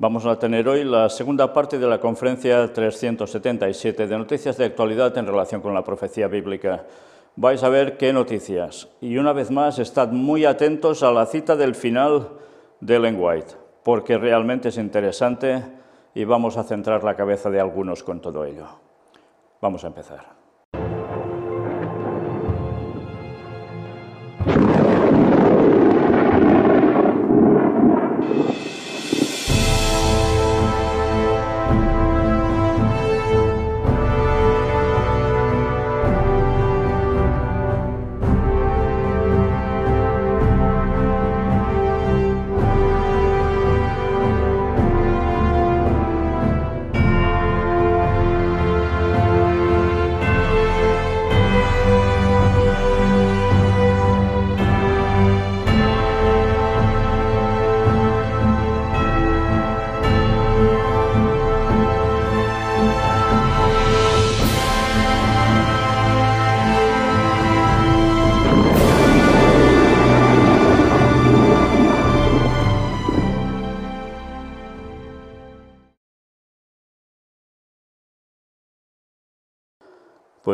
Vamos a tener hoy la segunda parte de la conferencia 377 de noticias de actualidad en relación con la profecía bíblica. Vais a ver qué noticias. Y una vez más, estad muy atentos a la cita del final de Ellen White, porque realmente es interesante y vamos a centrar la cabeza de algunos con todo ello. Vamos a empezar.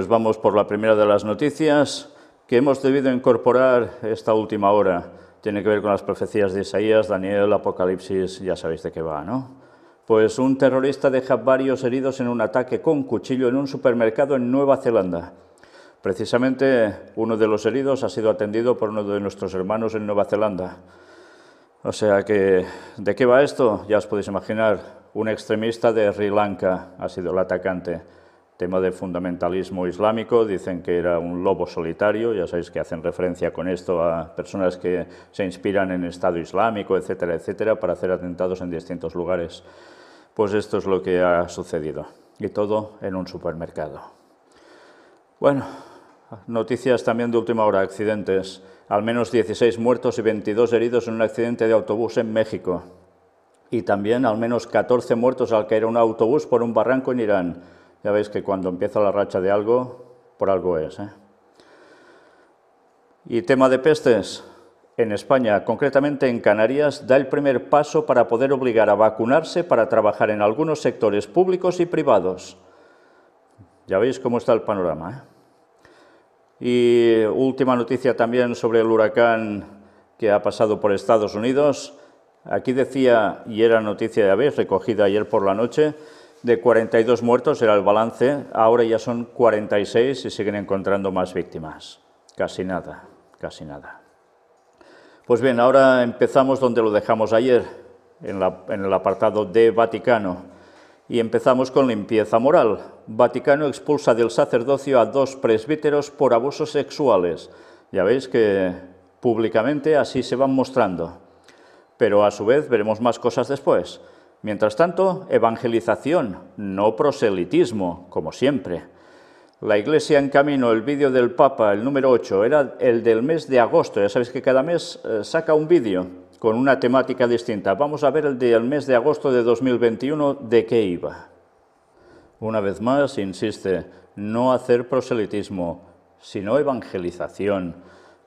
Pues vamos por la primera de las noticias que hemos debido incorporar esta última hora. Tiene que ver con las profecías de Isaías, Daniel, Apocalipsis, ya sabéis de qué va, ¿no? Pues un terrorista deja varios heridos en un ataque con cuchillo en un supermercado en Nueva Zelanda. Precisamente uno de los heridos ha sido atendido por uno de nuestros hermanos en Nueva Zelanda. O sea que, ¿de qué va esto? Ya os podéis imaginar, un extremista de Sri Lanka ha sido el atacante. Tema de fundamentalismo islámico, dicen que era un lobo solitario, ya sabéis que hacen referencia con esto a personas que se inspiran en Estado Islámico, etcétera, etcétera, para hacer atentados en distintos lugares. Pues esto es lo que ha sucedido, y todo en un supermercado. Bueno, noticias también de última hora, accidentes. Al menos 16 muertos y 22 heridos en un accidente de autobús en México y también al menos 14 muertos al caer un autobús por un barranco en Irán. Ya veis que cuando empieza la racha de algo, por algo es. ¿eh? Y tema de pestes. En España, concretamente en Canarias, da el primer paso para poder obligar a vacunarse para trabajar en algunos sectores públicos y privados. Ya veis cómo está el panorama. ¿eh? Y última noticia también sobre el huracán que ha pasado por Estados Unidos. Aquí decía, y era noticia, de veis, recogida ayer por la noche, de 42 muertos era el balance, ahora ya son 46 y siguen encontrando más víctimas. Casi nada, casi nada. Pues bien, ahora empezamos donde lo dejamos ayer, en, en el apartado de Vaticano. Y empezamos con limpieza moral. Vaticano expulsa del sacerdocio a dos presbíteros por abusos sexuales. Ya veis que públicamente así se van mostrando. Pero a su vez veremos más cosas después. Mientras tanto, evangelización, no proselitismo, como siempre. La Iglesia en Camino, el vídeo del Papa, el número 8, era el del mes de agosto. Ya sabéis que cada mes eh, saca un vídeo con una temática distinta. Vamos a ver el del mes de agosto de 2021 de qué iba. Una vez más, insiste, no hacer proselitismo, sino evangelización.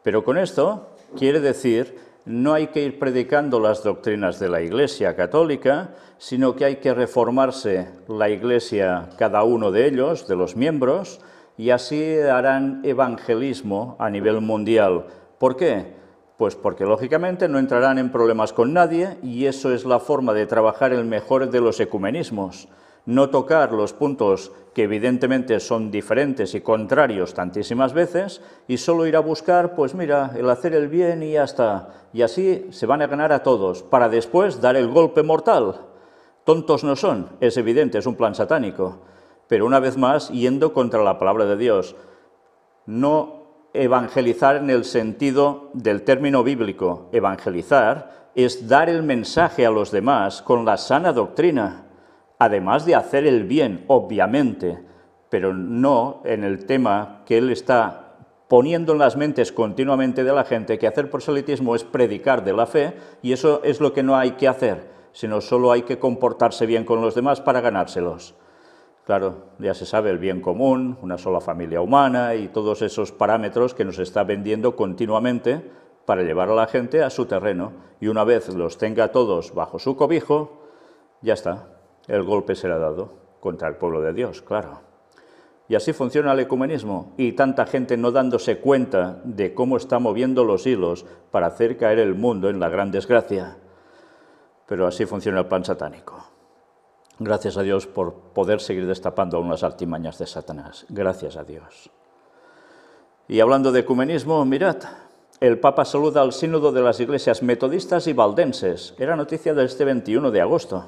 Pero con esto quiere decir no hay que ir predicando las doctrinas de la Iglesia católica, sino que hay que reformarse la Iglesia, cada uno de ellos, de los miembros, y así harán evangelismo a nivel mundial. ¿Por qué? Pues porque lógicamente no entrarán en problemas con nadie y eso es la forma de trabajar el mejor de los ecumenismos no tocar los puntos que evidentemente son diferentes y contrarios tantísimas veces, y solo ir a buscar, pues mira, el hacer el bien y ya está. Y así se van a ganar a todos, para después dar el golpe mortal. Tontos no son, es evidente, es un plan satánico, pero una vez más yendo contra la palabra de Dios. No evangelizar en el sentido del término bíblico, evangelizar es dar el mensaje a los demás con la sana doctrina además de hacer el bien, obviamente, pero no en el tema que él está poniendo en las mentes continuamente de la gente que hacer proselitismo es predicar de la fe y eso es lo que no hay que hacer, sino solo hay que comportarse bien con los demás para ganárselos. Claro, ya se sabe el bien común, una sola familia humana y todos esos parámetros que nos está vendiendo continuamente para llevar a la gente a su terreno y una vez los tenga todos bajo su cobijo, ya está, el golpe será dado contra el pueblo de Dios, claro. Y así funciona el ecumenismo, y tanta gente no dándose cuenta de cómo está moviendo los hilos para hacer caer el mundo en la gran desgracia. Pero así funciona el plan satánico. Gracias a Dios por poder seguir destapando unas artimañas de Satanás. Gracias a Dios. Y hablando de ecumenismo, mirad, el Papa saluda al sínodo de las iglesias metodistas y valdenses. Era noticia de este 21 de agosto.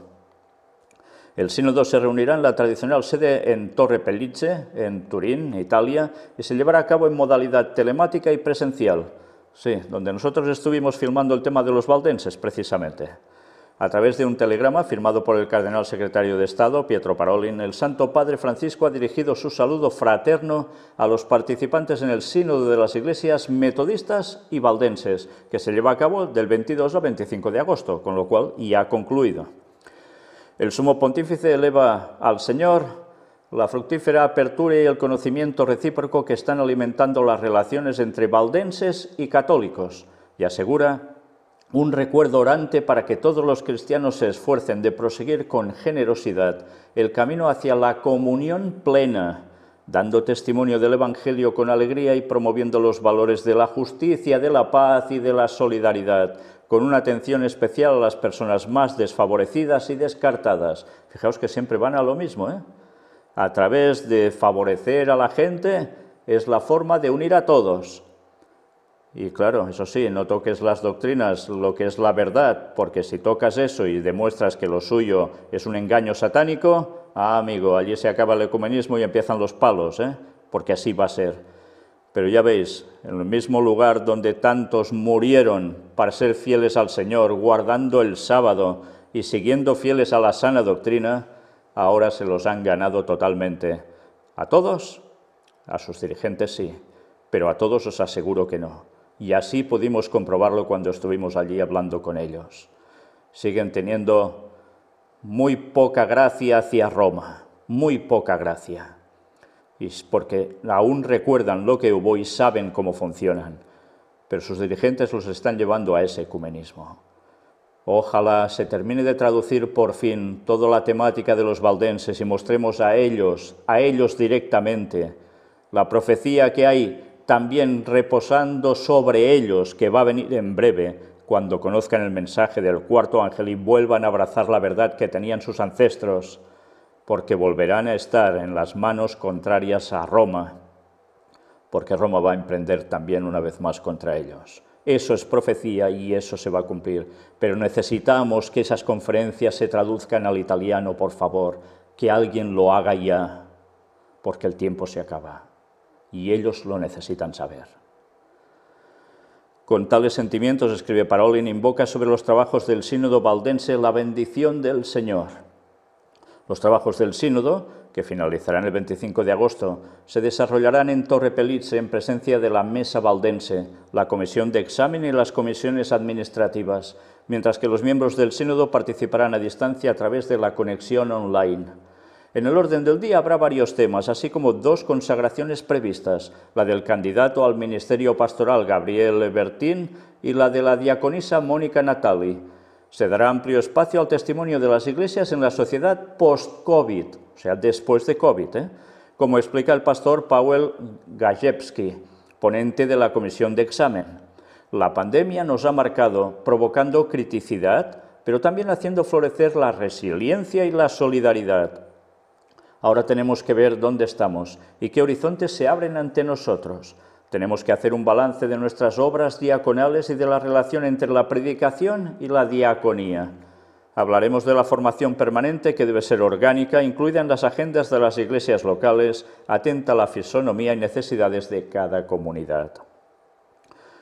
El sínodo se reunirá en la tradicional sede en Torre Pellice, en Turín, Italia, y se llevará a cabo en modalidad telemática y presencial. Sí, donde nosotros estuvimos filmando el tema de los valdenses, precisamente. A través de un telegrama firmado por el cardenal secretario de Estado, Pietro Parolin, el Santo Padre Francisco ha dirigido su saludo fraterno a los participantes en el Sínodo de las Iglesias Metodistas y Valdenses, que se lleva a cabo del 22 al 25 de agosto, con lo cual ya ha concluido. El sumo pontífice eleva al Señor la fructífera apertura y el conocimiento recíproco que están alimentando las relaciones entre valdenses y católicos y asegura un recuerdo orante para que todos los cristianos se esfuercen de proseguir con generosidad el camino hacia la comunión plena, dando testimonio del Evangelio con alegría y promoviendo los valores de la justicia, de la paz y de la solidaridad, con una atención especial a las personas más desfavorecidas y descartadas. Fijaos que siempre van a lo mismo, ¿eh? A través de favorecer a la gente es la forma de unir a todos. Y claro, eso sí, no toques las doctrinas, lo que es la verdad, porque si tocas eso y demuestras que lo suyo es un engaño satánico, ah, amigo, allí se acaba el ecumenismo y empiezan los palos, ¿eh? porque así va a ser. Pero ya veis, en el mismo lugar donde tantos murieron para ser fieles al Señor, guardando el sábado y siguiendo fieles a la sana doctrina, ahora se los han ganado totalmente. A todos, a sus dirigentes sí, pero a todos os aseguro que no. Y así pudimos comprobarlo cuando estuvimos allí hablando con ellos. Siguen teniendo muy poca gracia hacia Roma, muy poca gracia porque aún recuerdan lo que hubo y saben cómo funcionan, pero sus dirigentes los están llevando a ese ecumenismo. Ojalá se termine de traducir por fin toda la temática de los valdenses y mostremos a ellos, a ellos directamente, la profecía que hay también reposando sobre ellos, que va a venir en breve, cuando conozcan el mensaje del cuarto ángel y vuelvan a abrazar la verdad que tenían sus ancestros porque volverán a estar en las manos contrarias a Roma, porque Roma va a emprender también una vez más contra ellos. Eso es profecía y eso se va a cumplir, pero necesitamos que esas conferencias se traduzcan al italiano, por favor, que alguien lo haga ya, porque el tiempo se acaba y ellos lo necesitan saber. Con tales sentimientos, escribe Parolin, invoca sobre los trabajos del sínodo valdense la bendición del Señor los trabajos del sínodo, que finalizarán el 25 de agosto, se desarrollarán en Torre Pelitz en presencia de la Mesa Valdense, la Comisión de Examen y las comisiones administrativas, mientras que los miembros del sínodo participarán a distancia a través de la conexión online. En el orden del día habrá varios temas, así como dos consagraciones previstas, la del candidato al Ministerio Pastoral Gabriel Bertín y la de la diaconisa Mónica Natali. Se dará amplio espacio al testimonio de las iglesias en la sociedad post-COVID, o sea, después de COVID, ¿eh? como explica el pastor Powell Gajewski, ponente de la comisión de examen. La pandemia nos ha marcado, provocando criticidad, pero también haciendo florecer la resiliencia y la solidaridad. Ahora tenemos que ver dónde estamos y qué horizontes se abren ante nosotros tenemos que hacer un balance de nuestras obras diaconales y de la relación entre la predicación y la diaconía. Hablaremos de la formación permanente que debe ser orgánica, incluida en las agendas de las iglesias locales, atenta a la fisonomía y necesidades de cada comunidad.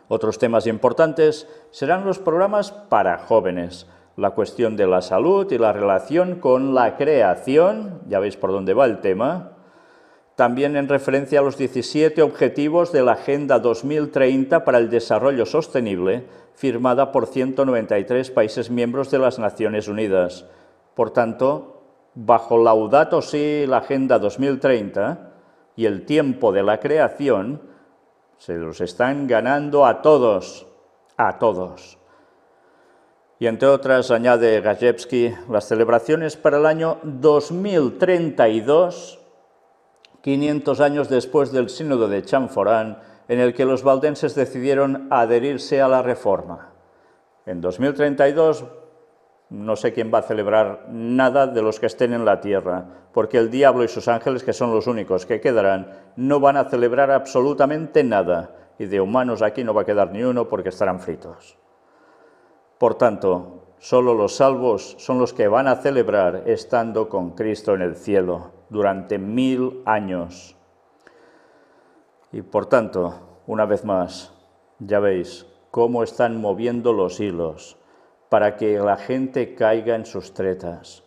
Otros temas importantes serán los programas para jóvenes, la cuestión de la salud y la relación con la creación, ya veis por dónde va el tema, también en referencia a los 17 objetivos de la Agenda 2030 para el Desarrollo Sostenible, firmada por 193 países miembros de las Naciones Unidas. Por tanto, bajo Laudato Si, la Agenda 2030 y el tiempo de la creación, se los están ganando a todos, a todos. Y entre otras, añade Gajewski, las celebraciones para el año 2032 500 años después del sínodo de Chanforán, en el que los valdenses decidieron adherirse a la reforma. En 2032 no sé quién va a celebrar nada de los que estén en la tierra, porque el diablo y sus ángeles, que son los únicos que quedarán, no van a celebrar absolutamente nada, y de humanos aquí no va a quedar ni uno porque estarán fritos. Por tanto, solo los salvos son los que van a celebrar estando con Cristo en el cielo durante mil años. Y por tanto, una vez más, ya veis cómo están moviendo los hilos para que la gente caiga en sus tretas.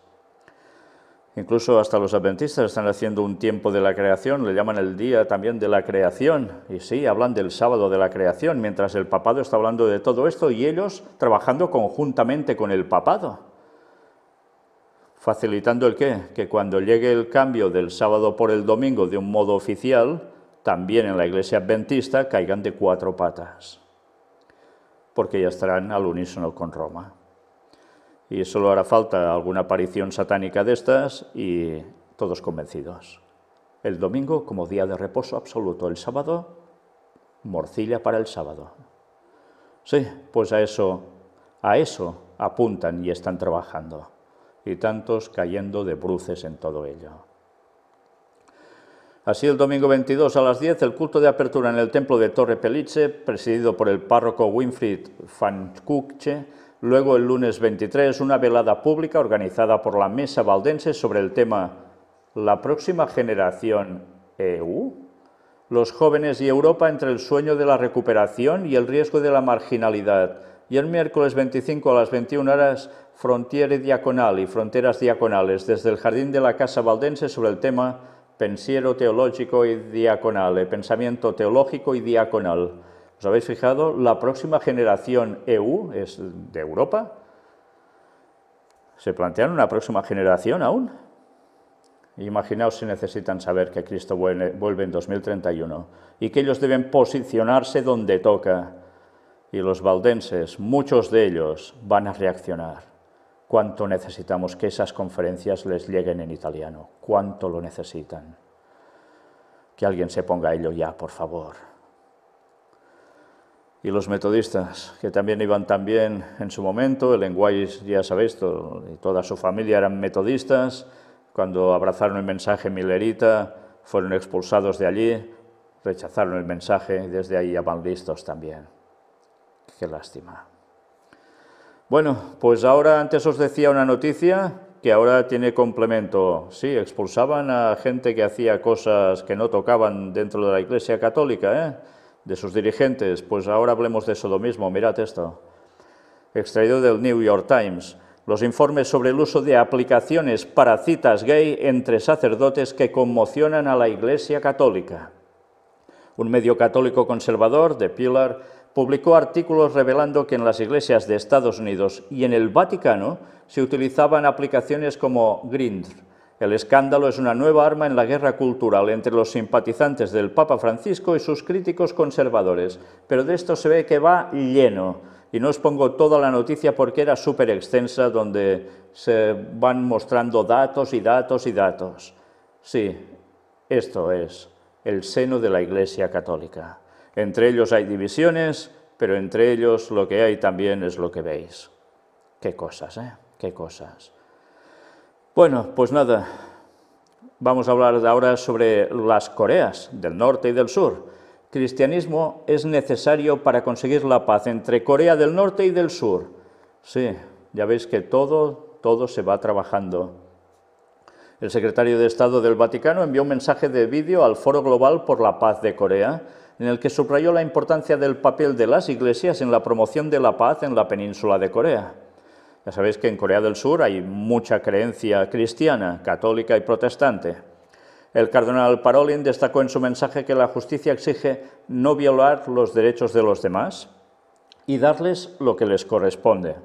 Incluso hasta los adventistas están haciendo un tiempo de la creación, le llaman el día también de la creación, y sí, hablan del sábado de la creación, mientras el papado está hablando de todo esto y ellos trabajando conjuntamente con el papado facilitando el qué? Que cuando llegue el cambio del sábado por el domingo de un modo oficial, también en la iglesia adventista caigan de cuatro patas, porque ya estarán al unísono con Roma. Y solo hará falta alguna aparición satánica de estas y todos convencidos. El domingo como día de reposo absoluto, el sábado morcilla para el sábado. Sí, pues a eso, a eso apuntan y están trabajando y tantos cayendo de bruces en todo ello. Así el domingo 22 a las 10, el culto de apertura en el templo de Torre Pelice, presidido por el párroco Winfried van Kukche, luego el lunes 23 una velada pública organizada por la Mesa Valdense sobre el tema ¿La próxima generación EU? Los jóvenes y Europa entre el sueño de la recuperación y el riesgo de la marginalidad y el miércoles 25 a las 21 horas Frontiere Diaconal y Fronteras Diaconales desde el Jardín de la Casa Valdense sobre el tema Pensiero Teológico y Diaconal, eh, Pensamiento Teológico y Diaconal. ¿Os habéis fijado? La próxima generación EU es de Europa. ¿Se plantean una próxima generación aún? Imaginaos si necesitan saber que Cristo vuelve en 2031 y que ellos deben posicionarse donde toca y los valdenses, muchos de ellos, van a reaccionar. ¿Cuánto necesitamos que esas conferencias les lleguen en italiano? ¿Cuánto lo necesitan? Que alguien se ponga a ello ya, por favor. Y los metodistas, que también iban también en su momento, el lenguaje, ya sabéis, y toda su familia eran metodistas, cuando abrazaron el mensaje millerita fueron expulsados de allí, rechazaron el mensaje y desde ahí ya van listos también. Qué lástima. Bueno, pues ahora antes os decía una noticia que ahora tiene complemento. Sí, expulsaban a gente que hacía cosas que no tocaban dentro de la Iglesia Católica, ¿eh? de sus dirigentes. Pues ahora hablemos de eso lo mismo. Mirad esto. Extraído del New York Times. Los informes sobre el uso de aplicaciones para citas gay entre sacerdotes que conmocionan a la Iglesia Católica. Un medio católico conservador de Pilar publicó artículos revelando que en las iglesias de Estados Unidos y en el Vaticano se utilizaban aplicaciones como Grindr. El escándalo es una nueva arma en la guerra cultural entre los simpatizantes del Papa Francisco y sus críticos conservadores, pero de esto se ve que va lleno. Y no os pongo toda la noticia porque era súper extensa, donde se van mostrando datos y datos y datos. Sí, esto es el seno de la Iglesia Católica. Entre ellos hay divisiones, pero entre ellos lo que hay también es lo que veis. Qué cosas, ¿eh? Qué cosas. Bueno, pues nada, vamos a hablar ahora sobre las Coreas del norte y del sur. Cristianismo es necesario para conseguir la paz entre Corea del norte y del sur. Sí, ya veis que todo, todo se va trabajando. El secretario de Estado del Vaticano envió un mensaje de vídeo al Foro Global por la Paz de Corea en el que subrayó la importancia del papel de las iglesias en la promoción de la paz en la península de Corea. Ya sabéis que en Corea del Sur hay mucha creencia cristiana, católica y protestante. El cardenal Parolin destacó en su mensaje que la justicia exige no violar los derechos de los demás y darles lo que les corresponde.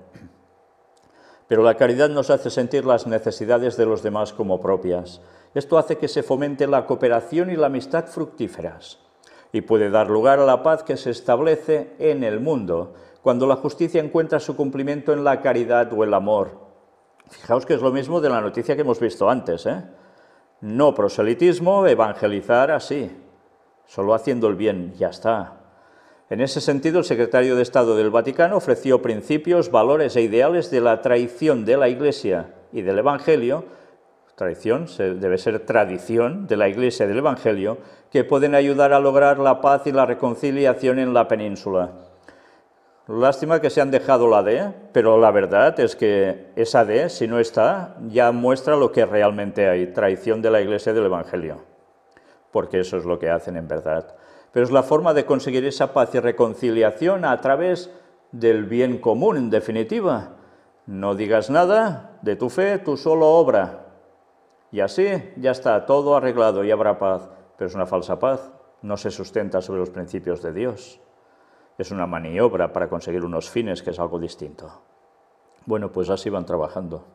Pero la caridad nos hace sentir las necesidades de los demás como propias. Esto hace que se fomente la cooperación y la amistad fructíferas y puede dar lugar a la paz que se establece en el mundo, cuando la justicia encuentra su cumplimiento en la caridad o el amor. Fijaos que es lo mismo de la noticia que hemos visto antes. ¿eh? No proselitismo, evangelizar así, solo haciendo el bien, ya está. En ese sentido, el secretario de Estado del Vaticano ofreció principios, valores e ideales de la traición de la Iglesia y del Evangelio Tradición debe ser tradición de la Iglesia del Evangelio que pueden ayudar a lograr la paz y la reconciliación en la península. Lástima que se han dejado la D, pero la verdad es que esa D, si no está, ya muestra lo que realmente hay, traición de la Iglesia del Evangelio, porque eso es lo que hacen en verdad. Pero es la forma de conseguir esa paz y reconciliación a través del bien común, en definitiva. No digas nada de tu fe, tu solo obra, y así ya está todo arreglado y habrá paz, pero es una falsa paz, no se sustenta sobre los principios de Dios. Es una maniobra para conseguir unos fines, que es algo distinto. Bueno, pues así van trabajando.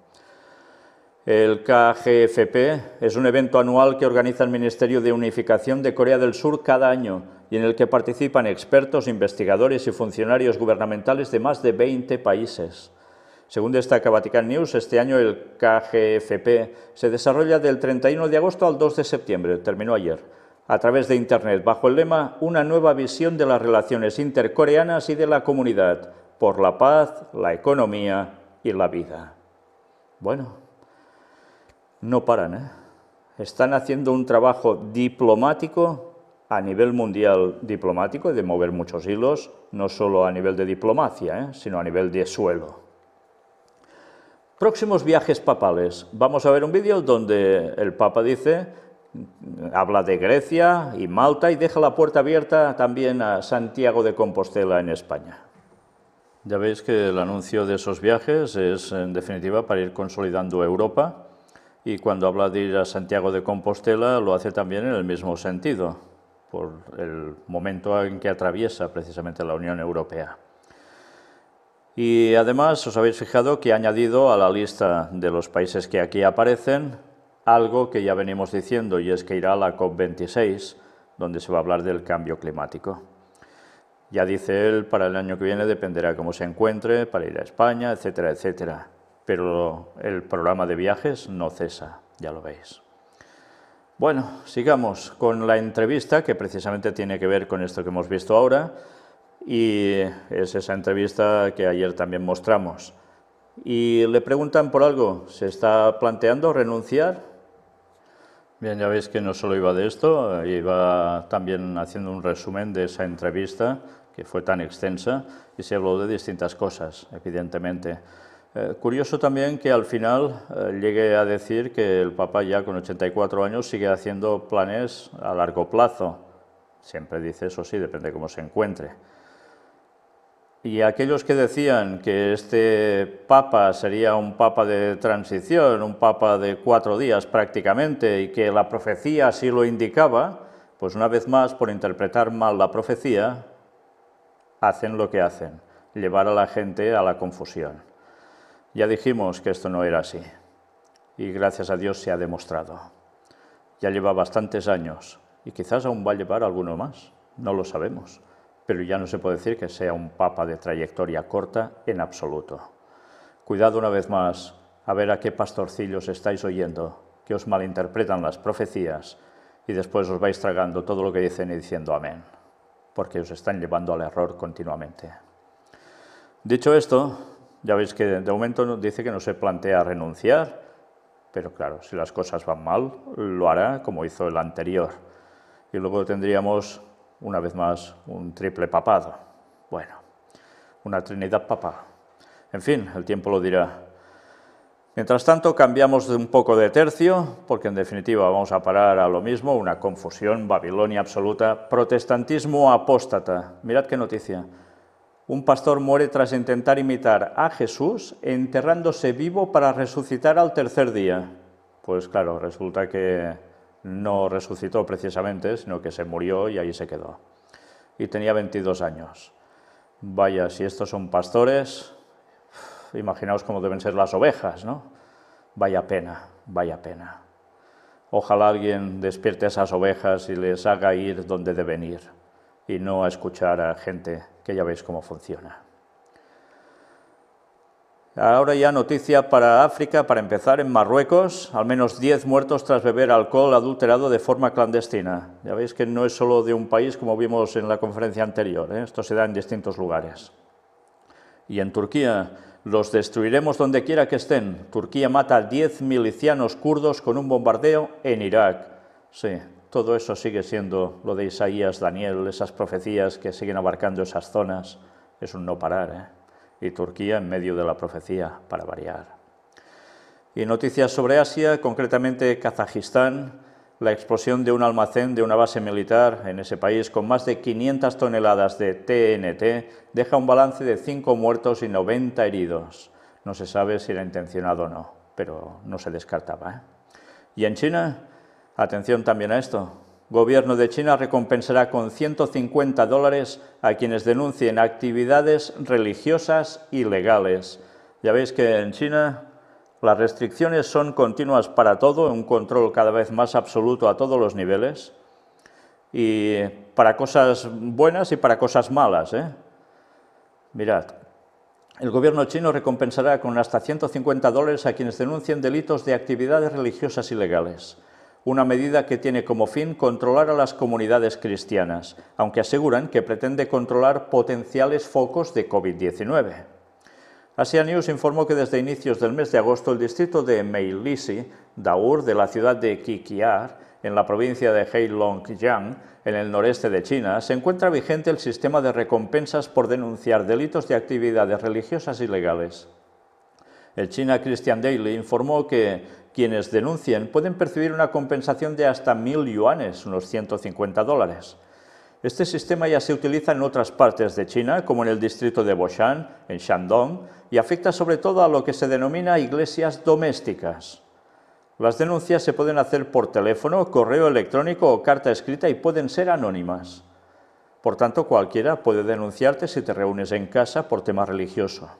El KGFP es un evento anual que organiza el Ministerio de Unificación de Corea del Sur cada año y en el que participan expertos, investigadores y funcionarios gubernamentales de más de 20 países. Según destaca Vatican News, este año el KGFP se desarrolla del 31 de agosto al 2 de septiembre, terminó ayer, a través de Internet, bajo el lema Una nueva visión de las relaciones intercoreanas y de la comunidad, por la paz, la economía y la vida. Bueno, no paran, ¿eh? Están haciendo un trabajo diplomático a nivel mundial diplomático, de mover muchos hilos, no solo a nivel de diplomacia, ¿eh? sino a nivel de suelo. Próximos viajes papales. Vamos a ver un vídeo donde el Papa dice, habla de Grecia y Malta y deja la puerta abierta también a Santiago de Compostela en España. Ya veis que el anuncio de esos viajes es en definitiva para ir consolidando Europa y cuando habla de ir a Santiago de Compostela lo hace también en el mismo sentido, por el momento en que atraviesa precisamente la Unión Europea. Y además os habéis fijado que ha añadido a la lista de los países que aquí aparecen algo que ya venimos diciendo y es que irá a la COP26, donde se va a hablar del cambio climático. Ya dice él, para el año que viene dependerá cómo se encuentre, para ir a España, etcétera, etcétera. Pero el programa de viajes no cesa, ya lo veis. Bueno, sigamos con la entrevista que precisamente tiene que ver con esto que hemos visto ahora y es esa entrevista que ayer también mostramos. Y le preguntan por algo, ¿se está planteando renunciar? Bien, ya veis que no solo iba de esto, iba también haciendo un resumen de esa entrevista que fue tan extensa y se habló de distintas cosas, evidentemente. Eh, curioso también que al final eh, llegue a decir que el Papa ya con 84 años sigue haciendo planes a largo plazo. Siempre dice eso sí, depende de cómo se encuentre. Y aquellos que decían que este papa sería un papa de transición, un papa de cuatro días prácticamente, y que la profecía así lo indicaba, pues una vez más, por interpretar mal la profecía, hacen lo que hacen, llevar a la gente a la confusión. Ya dijimos que esto no era así, y gracias a Dios se ha demostrado. Ya lleva bastantes años, y quizás aún va a llevar alguno más, no lo sabemos pero ya no se puede decir que sea un papa de trayectoria corta en absoluto. Cuidado una vez más a ver a qué pastorcillos estáis oyendo, que os malinterpretan las profecías y después os vais tragando todo lo que dicen y diciendo amén, porque os están llevando al error continuamente. Dicho esto, ya veis que de momento dice que no se plantea renunciar, pero claro, si las cosas van mal, lo hará como hizo el anterior. Y luego tendríamos una vez más un triple papado. Bueno, una trinidad papá. En fin, el tiempo lo dirá. Mientras tanto, cambiamos un poco de tercio, porque en definitiva vamos a parar a lo mismo, una confusión, Babilonia absoluta, protestantismo apóstata. Mirad qué noticia. Un pastor muere tras intentar imitar a Jesús, enterrándose vivo para resucitar al tercer día. Pues claro, resulta que no resucitó precisamente, sino que se murió y ahí se quedó. Y tenía 22 años. Vaya, si estos son pastores, imaginaos cómo deben ser las ovejas, ¿no? Vaya pena, vaya pena. Ojalá alguien despierte a esas ovejas y les haga ir donde deben ir y no a escuchar a gente que ya veis cómo funciona. Ahora ya noticia para África, para empezar, en Marruecos, al menos 10 muertos tras beber alcohol adulterado de forma clandestina. Ya veis que no es solo de un país, como vimos en la conferencia anterior, ¿eh? esto se da en distintos lugares. Y en Turquía, los destruiremos donde quiera que estén. Turquía mata a 10 milicianos kurdos con un bombardeo en Irak. Sí, todo eso sigue siendo lo de Isaías, Daniel, esas profecías que siguen abarcando esas zonas. Es un no parar, ¿eh? y Turquía en medio de la profecía, para variar. Y noticias sobre Asia, concretamente Kazajistán, la explosión de un almacén de una base militar en ese país con más de 500 toneladas de TNT deja un balance de 5 muertos y 90 heridos. No se sabe si era intencionado o no, pero no se descartaba. ¿eh? Y en China, atención también a esto, gobierno de China recompensará con 150 dólares a quienes denuncien actividades religiosas ilegales. Ya veis que en China las restricciones son continuas para todo, un control cada vez más absoluto a todos los niveles, y para cosas buenas y para cosas malas. ¿eh? Mirad, el gobierno chino recompensará con hasta 150 dólares a quienes denuncien delitos de actividades religiosas ilegales una medida que tiene como fin controlar a las comunidades cristianas, aunque aseguran que pretende controlar potenciales focos de COVID-19. Asia News informó que desde inicios del mes de agosto el distrito de Meilisi, Daur, de la ciudad de Kikiar, en la provincia de Heilongjiang, en el noreste de China, se encuentra vigente el sistema de recompensas por denunciar delitos de actividades religiosas ilegales. El China Christian Daily informó que quienes denuncien pueden percibir una compensación de hasta 1.000 yuanes, unos 150 dólares. Este sistema ya se utiliza en otras partes de China, como en el distrito de Boshan, en Shandong, y afecta sobre todo a lo que se denomina iglesias domésticas. Las denuncias se pueden hacer por teléfono, correo electrónico o carta escrita y pueden ser anónimas. Por tanto, cualquiera puede denunciarte si te reúnes en casa por tema religioso.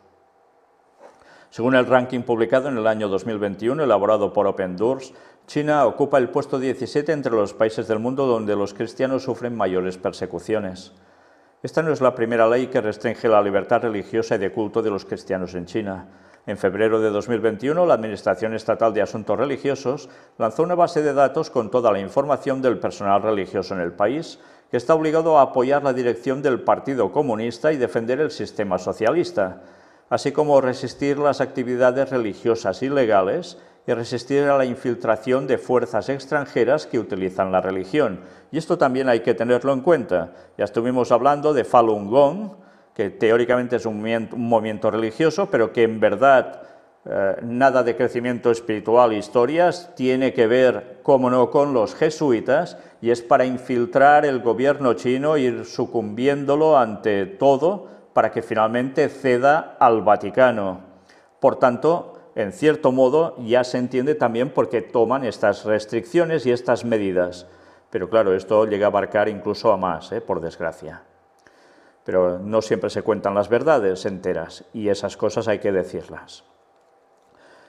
Según el ranking publicado en el año 2021, elaborado por Open Doors, China ocupa el puesto 17 entre los países del mundo donde los cristianos sufren mayores persecuciones. Esta no es la primera ley que restringe la libertad religiosa y de culto de los cristianos en China. En febrero de 2021, la Administración Estatal de Asuntos Religiosos lanzó una base de datos con toda la información del personal religioso en el país, que está obligado a apoyar la dirección del Partido Comunista y defender el sistema socialista así como resistir las actividades religiosas ilegales y resistir a la infiltración de fuerzas extranjeras que utilizan la religión. Y esto también hay que tenerlo en cuenta. Ya estuvimos hablando de Falun Gong, que teóricamente es un, movimiento religioso, pero que en verdad eh, nada de crecimiento espiritual, e historias, tiene que ver, como no, con los jesuitas, y es para infiltrar el gobierno chino, ir sucumbiéndolo ante todo, para que finalmente ceda al Vaticano. Por tanto, en cierto modo ya se entiende también por qué toman estas restricciones y estas medidas. Pero claro, esto llega a abarcar incluso a más, ¿eh? por desgracia. Pero no siempre se cuentan las verdades enteras y esas cosas hay que decirlas.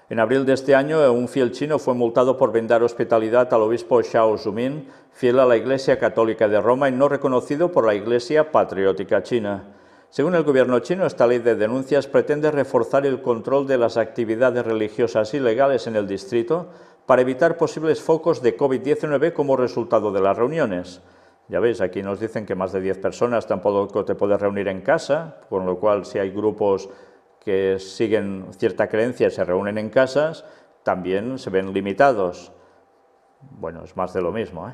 En abril de este año, un fiel chino fue multado por brindar hospitalidad al obispo Xiao Zumin, fiel a la Iglesia Católica de Roma y no reconocido por la Iglesia Patriótica China. Según el gobierno chino, esta ley de denuncias pretende reforzar el control de las actividades religiosas ilegales en el distrito para evitar posibles focos de COVID-19 como resultado de las reuniones. Ya veis, aquí nos dicen que más de 10 personas tampoco te puedes reunir en casa, con lo cual si hay grupos que siguen cierta creencia y se reúnen en casas, también se ven limitados. Bueno, es más de lo mismo. ¿eh?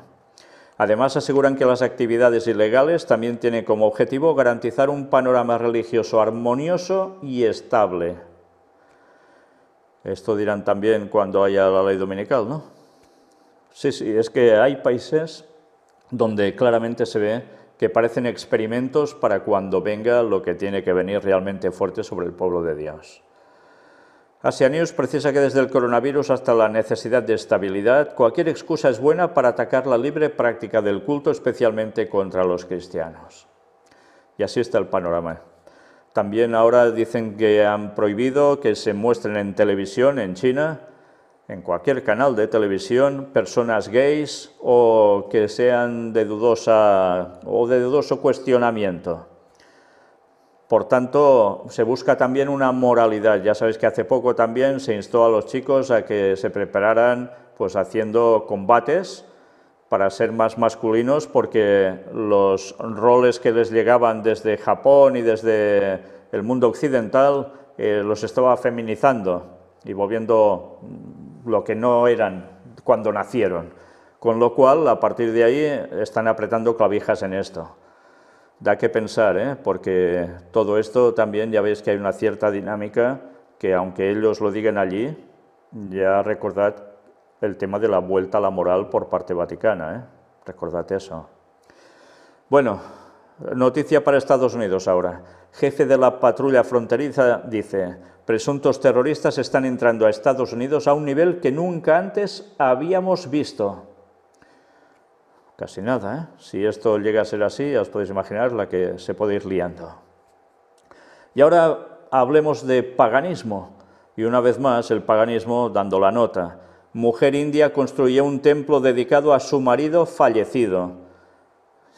Además, aseguran que las actividades ilegales también tienen como objetivo garantizar un panorama religioso armonioso y estable. Esto dirán también cuando haya la ley dominical, ¿no? Sí, sí, es que hay países donde claramente se ve que parecen experimentos para cuando venga lo que tiene que venir realmente fuerte sobre el pueblo de Dios. Asia News precisa que desde el coronavirus hasta la necesidad de estabilidad, cualquier excusa es buena para atacar la libre práctica del culto, especialmente contra los cristianos. Y así está el panorama. También ahora dicen que han prohibido que se muestren en televisión en China, en cualquier canal de televisión, personas gays o que sean de dudosa o de dudoso cuestionamiento. Por tanto, se busca también una moralidad. Ya sabéis que hace poco también se instó a los chicos a que se prepararan pues haciendo combates para ser más masculinos porque los roles que les llegaban desde Japón y desde el mundo occidental eh, los estaba feminizando y volviendo lo que no eran cuando nacieron. Con lo cual, a partir de ahí, están apretando clavijas en esto. Da que pensar, ¿eh? porque todo esto también ya veis que hay una cierta dinámica que aunque ellos lo digan allí, ya recordad el tema de la vuelta a la moral por parte vaticana. ¿eh? Recordad eso. Bueno, noticia para Estados Unidos ahora. Jefe de la patrulla fronteriza dice, presuntos terroristas están entrando a Estados Unidos a un nivel que nunca antes habíamos visto. Casi nada, ¿eh? Si esto llega a ser así, ya os podéis imaginar la que se puede ir liando. Y ahora hablemos de paganismo. Y una vez más, el paganismo dando la nota. Mujer india construyó un templo dedicado a su marido fallecido.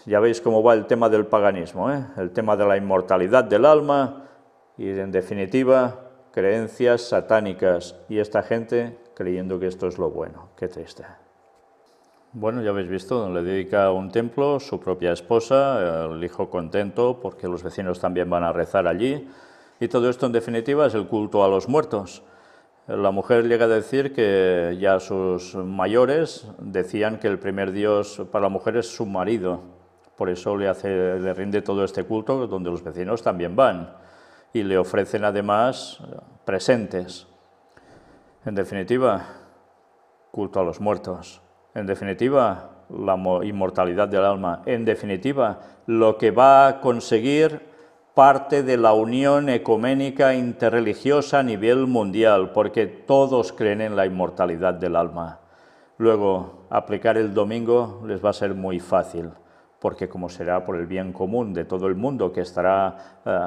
Ya veis cómo va el tema del paganismo, ¿eh? el tema de la inmortalidad del alma y, en definitiva, creencias satánicas. Y esta gente creyendo que esto es lo bueno. Qué triste. Bueno, ya habéis visto, le dedica un templo, su propia esposa, el hijo contento porque los vecinos también van a rezar allí. Y todo esto, en definitiva, es el culto a los muertos. La mujer llega a decir que ya sus mayores decían que el primer dios para la mujer es su marido. Por eso le, hace, le rinde todo este culto donde los vecinos también van. Y le ofrecen además presentes. En definitiva, culto a los muertos en definitiva, la inmortalidad del alma, en definitiva, lo que va a conseguir parte de la unión ecuménica interreligiosa a nivel mundial, porque todos creen en la inmortalidad del alma. Luego, aplicar el domingo les va a ser muy fácil, porque como será por el bien común de todo el mundo, que estará eh,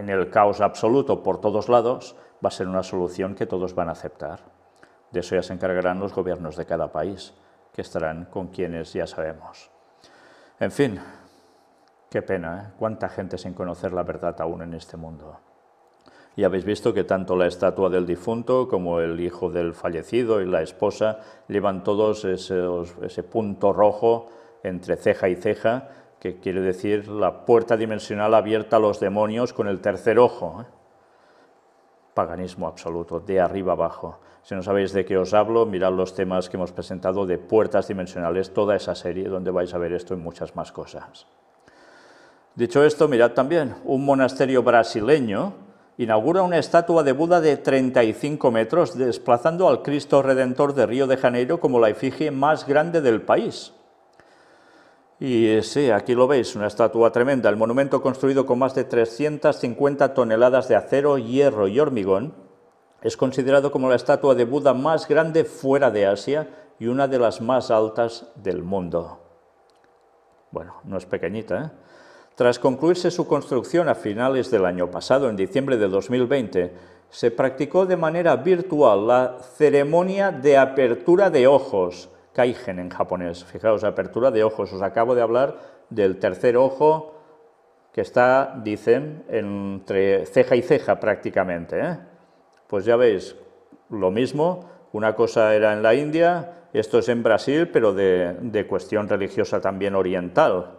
en el caos absoluto por todos lados, va a ser una solución que todos van a aceptar. De eso ya se encargarán los gobiernos de cada país que estarán con quienes ya sabemos. En fin, qué pena, ¿eh? cuánta gente sin conocer la verdad aún en este mundo. Y habéis visto que tanto la estatua del difunto como el hijo del fallecido y la esposa llevan todos ese punto rojo entre ceja y ceja, que quiere decir la puerta dimensional abierta a los demonios con el tercer ojo. ¿eh? Paganismo absoluto, de arriba abajo. Si no sabéis de qué os hablo, mirad los temas que hemos presentado de puertas dimensionales, toda esa serie donde vais a ver esto y muchas más cosas. Dicho esto, mirad también, un monasterio brasileño inaugura una estatua de Buda de 35 metros, desplazando al Cristo Redentor de Río de Janeiro como la efigie más grande del país. Y sí, aquí lo veis, una estatua tremenda. El monumento construido con más de 350 toneladas de acero, hierro y hormigón es considerado como la estatua de Buda más grande fuera de Asia y una de las más altas del mundo. Bueno, no es pequeñita. ¿eh? Tras concluirse su construcción a finales del año pasado, en diciembre de 2020, se practicó de manera virtual la ceremonia de apertura de ojos, kaigen en japonés. Fijaos, apertura de ojos. Os acabo de hablar del tercer ojo que está, dicen, entre ceja y ceja prácticamente. ¿eh? Pues ya veis, lo mismo, una cosa era en la India, esto es en Brasil, pero de, de cuestión religiosa también oriental.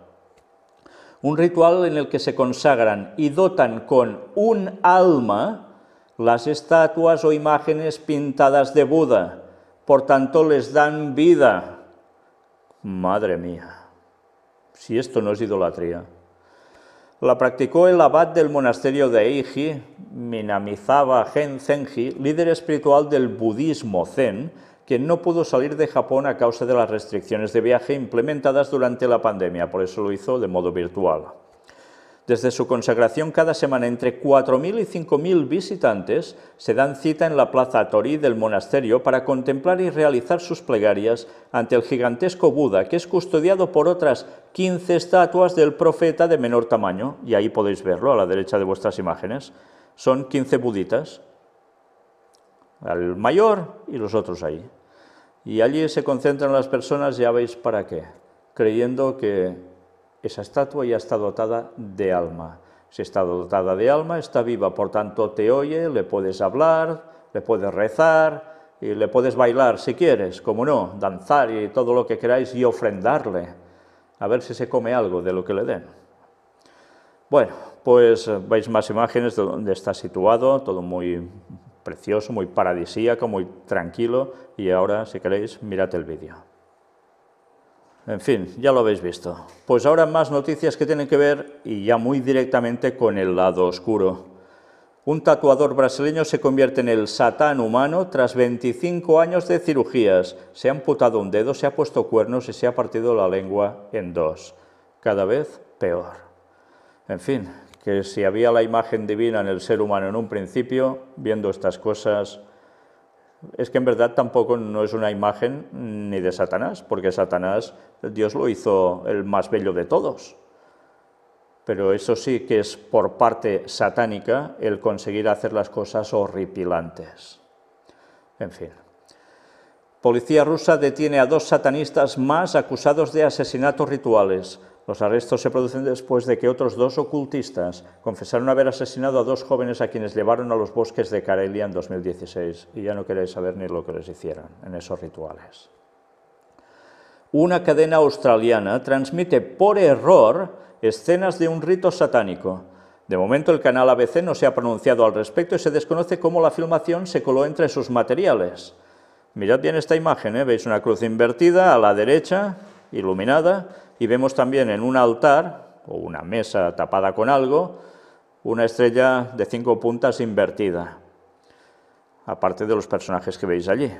Un ritual en el que se consagran y dotan con un alma las estatuas o imágenes pintadas de Buda, por tanto les dan vida. Madre mía, si esto no es idolatría. La practicó el abad del monasterio de Eiji, Minamizawa Zenji, líder espiritual del budismo zen, quien no pudo salir de Japón a causa de las restricciones de viaje implementadas durante la pandemia, por eso lo hizo de modo virtual. Desde su consagración cada semana entre 4.000 y 5.000 visitantes se dan cita en la plaza Torí del monasterio para contemplar y realizar sus plegarias ante el gigantesco Buda, que es custodiado por otras 15 estatuas del profeta de menor tamaño, y ahí podéis verlo a la derecha de vuestras imágenes. Son 15 buditas, el mayor y los otros ahí. Y allí se concentran las personas, ya veis para qué, creyendo que esa estatua ya está dotada de alma. Si está dotada de alma, está viva, por tanto te oye, le puedes hablar, le puedes rezar, y le puedes bailar si quieres, como no, danzar y todo lo que queráis y ofrendarle, a ver si se come algo de lo que le den. Bueno, pues eh, veis más imágenes de dónde está situado, todo muy precioso, muy paradisíaco, muy tranquilo, y ahora, si queréis, mirad el vídeo. En fin, ya lo habéis visto. Pues ahora más noticias que tienen que ver, y ya muy directamente, con el lado oscuro. Un tatuador brasileño se convierte en el satán humano tras 25 años de cirugías. Se ha amputado un dedo, se ha puesto cuernos y se ha partido la lengua en dos. Cada vez peor. En fin, que si había la imagen divina en el ser humano en un principio, viendo estas cosas, es que en verdad tampoco no es una imagen mm, ni de Satanás, porque Satanás Dios lo hizo el más bello de todos. Pero eso sí que es por parte satánica el conseguir hacer las cosas horripilantes. En fin. Policía rusa detiene a dos satanistas más acusados de asesinatos rituales. Los arrestos se producen después de que otros dos ocultistas confesaron haber asesinado a dos jóvenes a quienes llevaron a los bosques de Karelia en 2016 y ya no queréis saber ni lo que les hicieron en esos rituales. Una cadena australiana transmite por error escenas de un rito satánico. De momento el canal ABC no se ha pronunciado al respecto y se desconoce cómo la filmación se coló entre sus materiales. Mirad bien esta imagen, ¿eh? veis una cruz invertida a la derecha, iluminada, y vemos también en un altar o una mesa tapada con algo una estrella de cinco puntas invertida, aparte de los personajes que veis allí.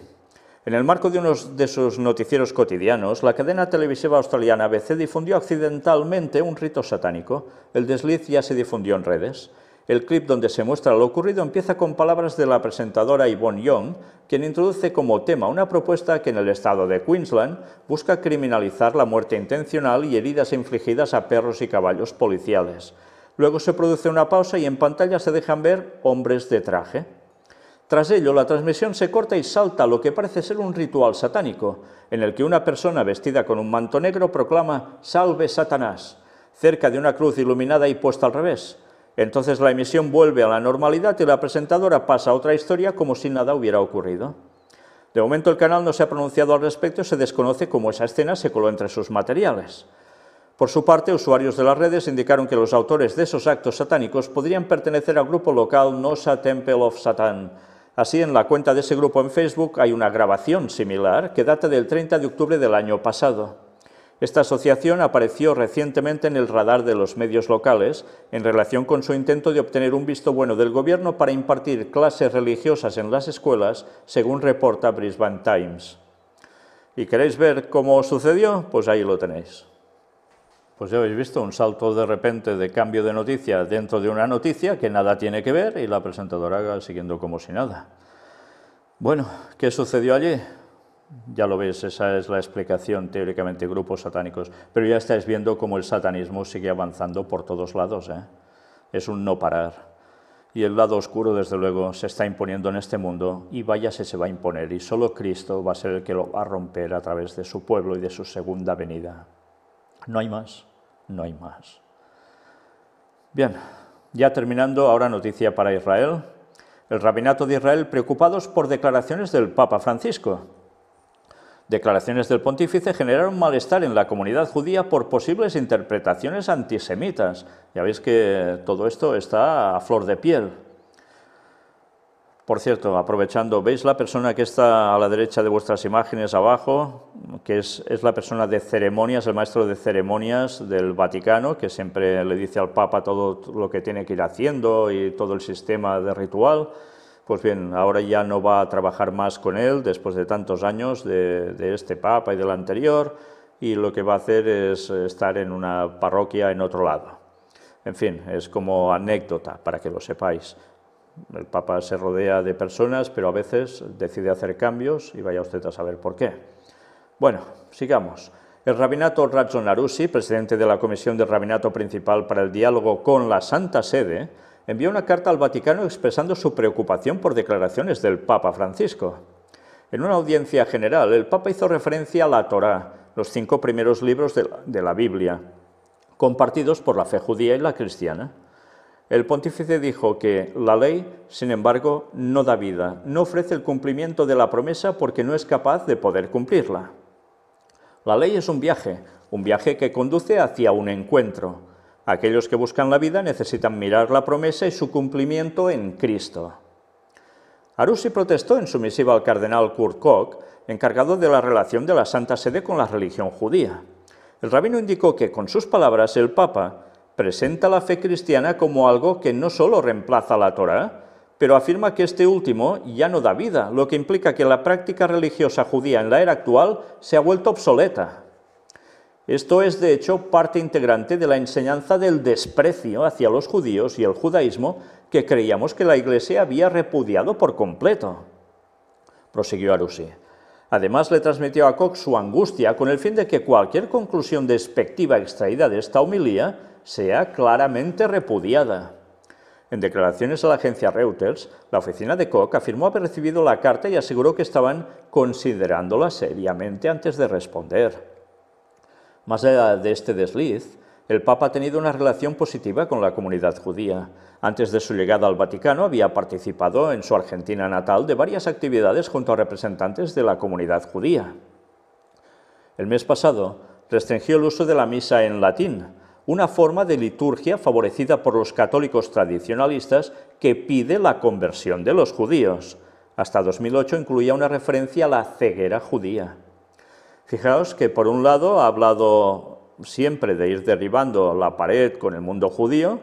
En el marco de uno de sus noticieros cotidianos, la cadena televisiva australiana ABC difundió accidentalmente un rito satánico. El desliz ya se difundió en redes el clip donde se muestra lo ocurrido empieza con palabras de la presentadora Yvonne Young, quien introduce como tema una propuesta que en el estado de Queensland busca criminalizar la muerte intencional y heridas infligidas a perros y caballos policiales. Luego se produce una pausa y en pantalla se dejan ver hombres de traje. Tras ello, la transmisión se corta y salta lo que parece ser un ritual satánico, en el que una persona vestida con un manto negro proclama «Salve Satanás», cerca de una cruz iluminada y puesta al revés. Entonces la emisión vuelve a la normalidad y la presentadora pasa a otra historia como si nada hubiera ocurrido. De momento el canal no se ha pronunciado al respecto y se desconoce cómo esa escena se coló entre sus materiales. Por su parte, usuarios de las redes indicaron que los autores de esos actos satánicos podrían pertenecer al grupo local Nosa Temple of Satan. Así, en la cuenta de ese grupo en Facebook hay una grabación similar que data del 30 de octubre del año pasado. Esta asociación apareció recientemente en el radar de los medios locales en relación con su intento de obtener un visto bueno del gobierno para impartir clases religiosas en las escuelas, según reporta Brisbane Times. ¿Y queréis ver cómo sucedió? Pues ahí lo tenéis. Pues ya habéis visto un salto de repente de cambio de noticia dentro de una noticia que nada tiene que ver y la presentadora siguiendo como si nada. Bueno, ¿qué sucedió allí? Ya lo ves, esa es la explicación teóricamente grupos satánicos, pero ya estáis viendo cómo el satanismo sigue avanzando por todos lados. ¿eh? Es un no parar. Y el lado oscuro, desde luego, se está imponiendo en este mundo y vaya si se va a imponer, y solo Cristo va a ser el que lo va a romper a través de su pueblo y de su segunda venida. No hay más, no hay más. Bien, ya terminando, ahora noticia para Israel. El rabinato de Israel preocupados por declaraciones del Papa Francisco declaraciones del pontífice generaron malestar en la comunidad judía por posibles interpretaciones antisemitas. Ya veis que todo esto está a flor de piel. Por cierto, aprovechando, ¿veis la persona que está a la derecha de vuestras imágenes abajo? Que es, la persona de ceremonias, el maestro de ceremonias del Vaticano, que siempre le dice al Papa todo lo que tiene que ir haciendo y todo el sistema de ritual. Pues bien, ahora ya no va a trabajar más con él después de tantos años de, este papa y del anterior, y lo que va a hacer es eh, estar en una parroquia en otro lado. En fin, es como anécdota para que lo sepáis. El Papa se rodea de personas, pero a veces decide hacer cambios y vaya usted a saber por qué. Bueno, sigamos. El rabinato Rajon presidente de la Comisión del Rabinato Principal para el Diálogo con la Santa Sede, envió una carta al Vaticano expresando su preocupación por declaraciones del Papa Francisco. En una audiencia general, el Papa hizo referencia a la Torá, los cinco primeros libros de la, de la Biblia, compartidos por la fe judía y la cristiana. El pontífice dijo que la ley, sin embargo, no da vida, no ofrece el cumplimiento de la promesa porque no es capaz de poder cumplirla. La ley es un viaje, un viaje que conduce hacia un encuentro, Aquellos que buscan la vida necesitan mirar la promesa y su cumplimiento en Cristo. Arusi protestó en su misiva al cardenal Kurt Koch, encargado de la relación de la Santa Sede con la religión judía. El rabino indicó que, con sus palabras, el Papa presenta la fe cristiana como algo que no solo reemplaza la Torá, pero afirma que este último ya no da vida, lo que implica que la práctica religiosa judía en la era actual se ha vuelto obsoleta, esto es, de hecho, parte integrante de la enseñanza del desprecio hacia los judíos y el judaísmo que creíamos que la Iglesia había repudiado por completo. Prosiguió Arusi. Además, le transmitió a Koch su angustia con el fin de que cualquier conclusión despectiva extraída de esta humilía sea claramente repudiada. En declaraciones a la agencia Reuters, la oficina de Koch afirmó haber recibido la carta y aseguró que estaban considerándola seriamente antes de responder. Más allá de este desliz, el Papa ha tenido una relación positiva con la comunidad judía. Antes de su llegada al Vaticano había participado en su Argentina natal de varias actividades junto a representantes de la comunidad judía. El mes pasado restringió el uso de la misa en latín, una forma de liturgia favorecida por los católicos tradicionalistas que pide la conversión de los judíos. Hasta 2008 incluía una referencia a la ceguera judía. Fijaos que por un lado ha hablado siempre de ir derribando la pared con el mundo judío,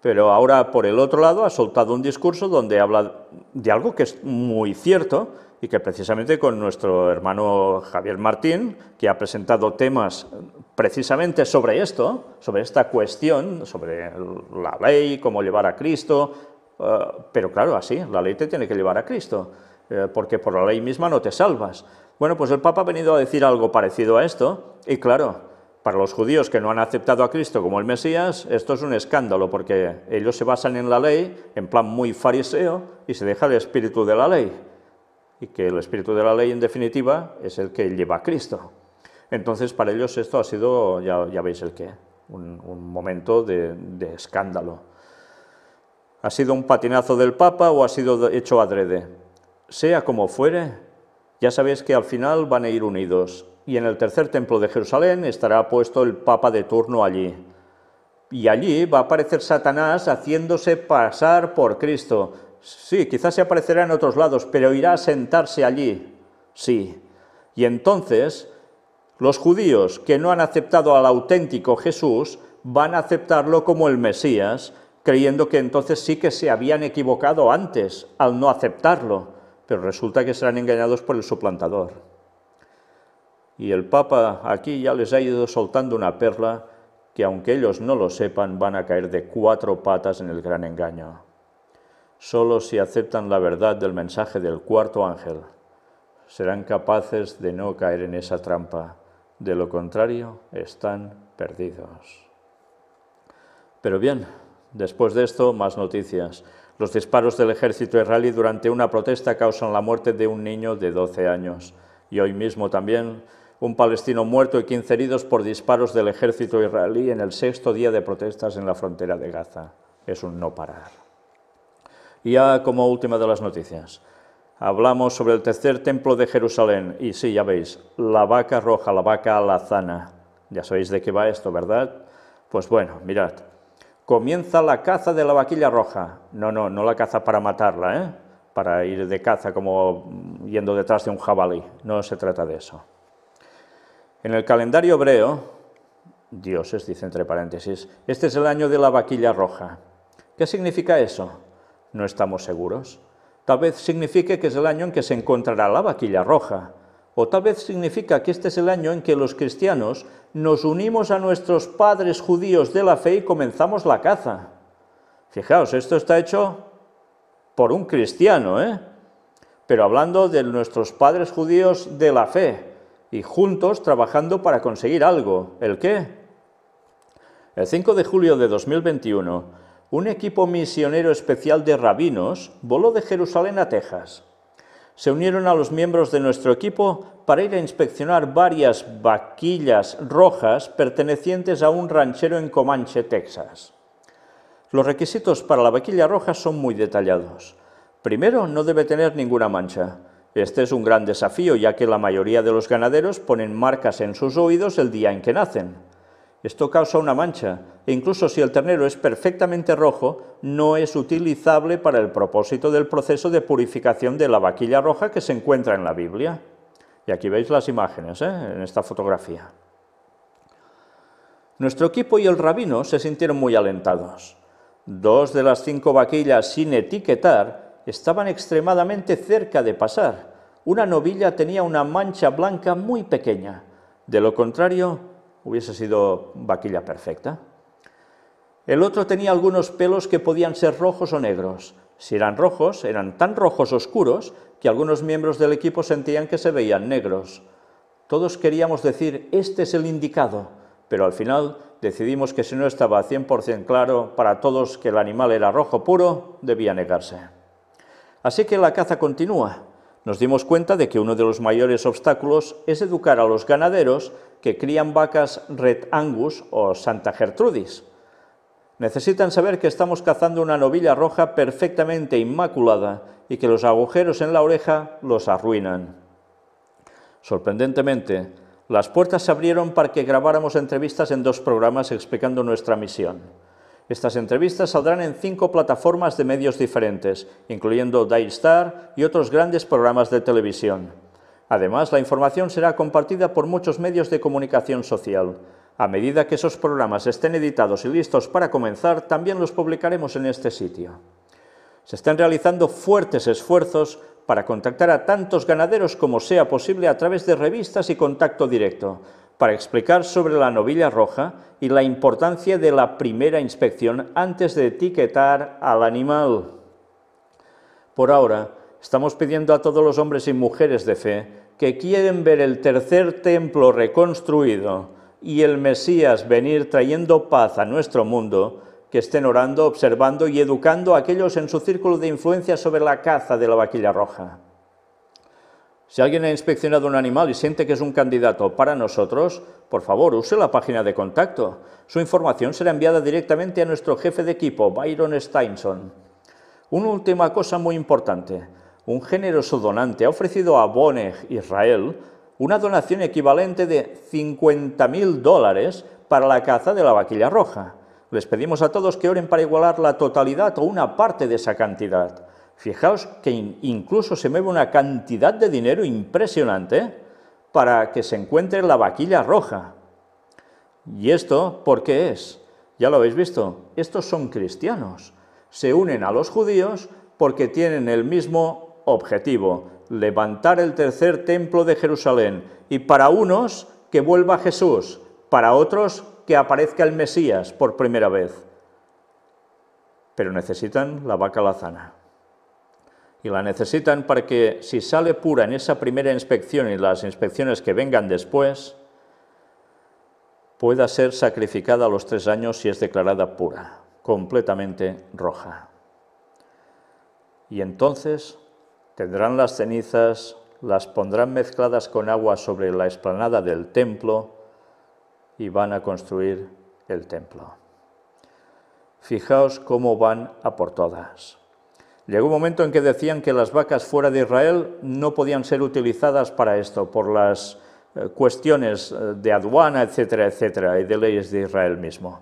pero ahora por el otro lado ha soltado un discurso donde habla de algo que es muy cierto y que precisamente con nuestro hermano Javier Martín, que ha presentado temas precisamente sobre esto, sobre esta cuestión, sobre la ley, cómo llevar a Cristo, eh, pero claro, así, la ley te tiene que llevar a Cristo. Eh, porque por la ley misma no te salvas. Bueno, pues el Papa ha venido a decir algo parecido a esto, y claro, para los judíos que no han aceptado a Cristo como el Mesías, esto es un escándalo, porque ellos se basan en la ley, en plan muy fariseo, y se deja el espíritu de la ley, y que el espíritu de la ley, en definitiva, es el que lleva a Cristo. Entonces, para ellos esto ha sido, ya, veis el qué, un, momento de escándalo. ¿Ha sido un patinazo del Papa o ha sido hecho adrede? Sea como fuere, ya sabéis que al final van a ir unidos, y en el tercer templo de Jerusalén estará puesto el Papa de turno allí. Y allí va a aparecer Satanás haciéndose pasar por Cristo. Sí, quizás se aparecerá en otros lados, pero irá a sentarse allí. Sí. Y entonces los judíos que no han aceptado al auténtico Jesús van a aceptarlo como el Mesías, creyendo que entonces sí que se habían equivocado antes al no aceptarlo pero resulta que serán engañados por el suplantador. Y el Papa aquí ya les ha ido soltando una perla que aunque ellos no lo sepan van a caer de cuatro patas en el gran engaño. Solo si aceptan la verdad del mensaje del cuarto ángel serán capaces de no caer en esa trampa. De lo contrario, están perdidos. Pero bien, después de esto, más noticias. Los disparos del ejército israelí durante una protesta causan la muerte de un niño de 12 años. Y hoy mismo también un palestino muerto y 15 heridos por disparos del ejército israelí en el sexto día de protestas en la frontera de Gaza. Es un no parar. Y ya como última de las noticias, hablamos sobre el tercer templo de Jerusalén. Y sí, ya veis, la vaca roja, la vaca alazana. Ya sabéis de qué va esto, ¿verdad? Pues bueno, mirad comienza la caza de la vaquilla roja. No, no, no la caza para matarla, ¿eh? para ir de caza como yendo detrás de un jabalí. No se trata de eso. En el calendario hebreo, dioses, dice entre paréntesis, este es el año de la vaquilla roja. ¿Qué significa eso? No estamos seguros. Tal vez signifique que es el año en que se encontrará la vaquilla roja, o tal vez significa que este es el año en que los cristianos nos unimos a nuestros padres judíos de la fe y comenzamos la caza. Fijaos, esto está hecho por un cristiano, ¿eh? pero hablando de nuestros padres judíos de la fe y juntos trabajando para conseguir algo. ¿El qué? El 5 de julio de 2021, un equipo misionero especial de rabinos voló de Jerusalén a Texas se unieron a los miembros de nuestro equipo para ir a inspeccionar varias vaquillas rojas pertenecientes a un ranchero en Comanche, Texas. Los requisitos para la vaquilla roja son muy detallados. Primero, no debe tener ninguna mancha. Este es un gran desafío ya que la mayoría de los ganaderos ponen marcas en sus oídos el día en que nacen. Esto causa una mancha e incluso si el ternero es perfectamente rojo, no es utilizable para el propósito del proceso de purificación de la vaquilla roja que se encuentra en la Biblia. Y aquí veis las imágenes ¿eh? en esta fotografía. Nuestro equipo y el rabino se sintieron muy alentados. Dos de las cinco vaquillas sin etiquetar estaban extremadamente cerca de pasar. Una novilla tenía una mancha blanca muy pequeña. De lo contrario, hubiese sido vaquilla perfecta. El otro tenía algunos pelos que podían ser rojos o negros. Si eran rojos, eran tan rojos oscuros que algunos miembros del equipo sentían que se veían negros. Todos queríamos decir, este es el indicado, pero al final decidimos que si no estaba 100% claro para todos que el animal era rojo puro, debía negarse. Así que la caza continúa nos dimos cuenta de que uno de los mayores obstáculos es educar a los ganaderos que crían vacas Red Angus o Santa Gertrudis. Necesitan saber que estamos cazando una novilla roja perfectamente inmaculada y que los agujeros en la oreja los arruinan. Sorprendentemente, las puertas se abrieron para que grabáramos entrevistas en dos programas explicando nuestra misión. Estas entrevistas saldrán en cinco plataformas de medios diferentes, incluyendo Star y otros grandes programas de televisión. Además, la información será compartida por muchos medios de comunicación social. A medida que esos programas estén editados y listos para comenzar, también los publicaremos en este sitio. Se están realizando fuertes esfuerzos para contactar a tantos ganaderos como sea posible a través de revistas y contacto directo, para explicar sobre la novilla roja y la importancia de la primera inspección antes de etiquetar al animal. Por ahora, estamos pidiendo a todos los hombres y mujeres de fe que quieren ver el tercer templo reconstruido y el Mesías venir trayendo paz a nuestro mundo, que estén orando, observando y educando a aquellos en su círculo de influencia sobre la caza de la vaquilla roja. Si alguien ha inspeccionado un animal y siente que es un candidato para nosotros, por favor, use la página de contacto. Su información será enviada directamente a nuestro jefe de equipo, Byron Steinson. Una última cosa muy importante. Un generoso donante ha ofrecido a Boneg Israel una donación equivalente de 50.000 dólares para la caza de la vaquilla roja. Les pedimos a todos que oren para igualar la totalidad o una parte de esa cantidad. Fijaos que incluso se mueve una cantidad de dinero impresionante para que se encuentre la vaquilla roja. ¿Y esto por qué es? Ya lo habéis visto, estos son cristianos. Se unen a los judíos porque tienen el mismo objetivo, levantar el tercer templo de Jerusalén. Y para unos, que vuelva Jesús, para otros, que aparezca el Mesías por primera vez. Pero necesitan la vaca lazana y la necesitan para que si sale pura en esa primera inspección y las inspecciones que vengan después, pueda ser sacrificada a los tres años si es declarada pura, completamente roja. Y entonces tendrán las cenizas, las pondrán mezcladas con agua sobre la explanada del templo y van a construir el templo. Fijaos cómo van a por todas. Llegó un momento en que decían que las vacas fuera de Israel no podían ser utilizadas para esto, por las eh, cuestiones eh, de aduana, etcétera, etcétera, y de leyes de Israel mismo.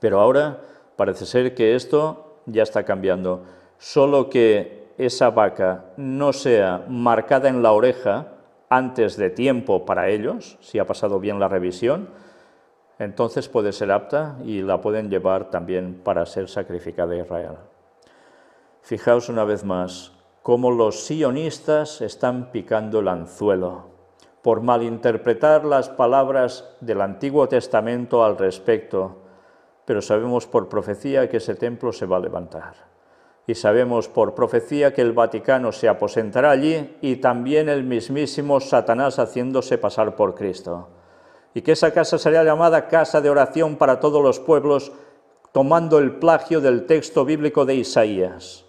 Pero ahora parece ser que esto ya está cambiando. Solo que esa vaca no sea marcada en la oreja antes de tiempo para ellos, si ha pasado bien la revisión, entonces puede ser apta y la pueden llevar también para ser sacrificada a Israel. Fijaos una vez más cómo los sionistas están picando el anzuelo por malinterpretar las palabras del Antiguo Testamento al respecto, pero sabemos por profecía que ese templo se va a levantar. Y sabemos por profecía que el Vaticano se aposentará allí y también el mismísimo Satanás haciéndose pasar por Cristo. Y que esa casa será llamada casa de oración para todos los pueblos, tomando el plagio del texto bíblico de Isaías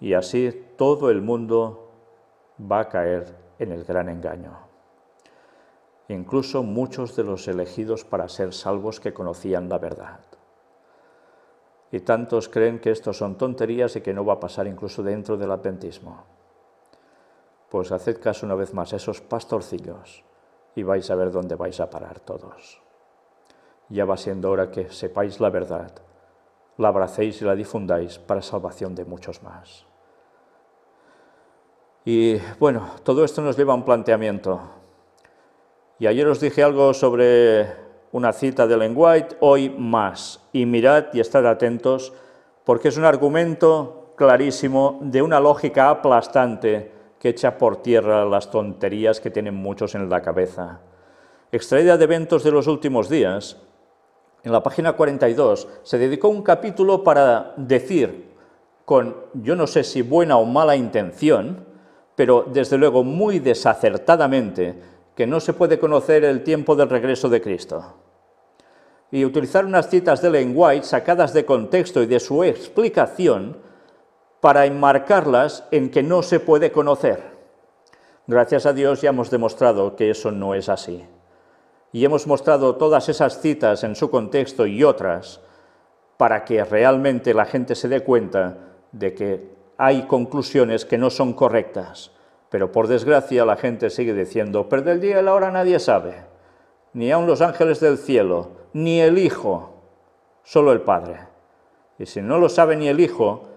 y así todo el mundo va a caer en el gran engaño. Incluso muchos de los elegidos para ser salvos que conocían la verdad. Y tantos creen que esto son tonterías y que no va a pasar incluso dentro del adventismo. Pues haced caso una vez más a esos pastorcillos y vais a ver dónde vais a parar todos. Ya va siendo hora que sepáis la verdad la abracéis y la difundáis para salvación de muchos más. Y bueno, todo esto nos lleva a un planteamiento. Y ayer os dije algo sobre una cita de Len White, hoy más. Y mirad y estad atentos, porque es un argumento clarísimo de una lógica aplastante que echa por tierra las tonterías que tienen muchos en la cabeza. Extraída de eventos de los últimos días, en la página 42, se dedicó un capítulo para decir, con yo no sé si buena o mala intención, pero desde luego muy desacertadamente, que no se puede conocer el tiempo del regreso de Cristo. Y utilizar unas citas de Ellen White sacadas de contexto y de su explicación para enmarcarlas en que no se puede conocer. Gracias a Dios ya hemos demostrado que eso no es así y hemos mostrado todas esas citas en su contexto y otras para que realmente la gente se dé cuenta de que hay conclusiones que no son correctas. Pero por desgracia la gente sigue diciendo, pero del día y la hora nadie sabe, ni aun los ángeles del cielo, ni el Hijo, solo el Padre. Y si no lo sabe ni el Hijo,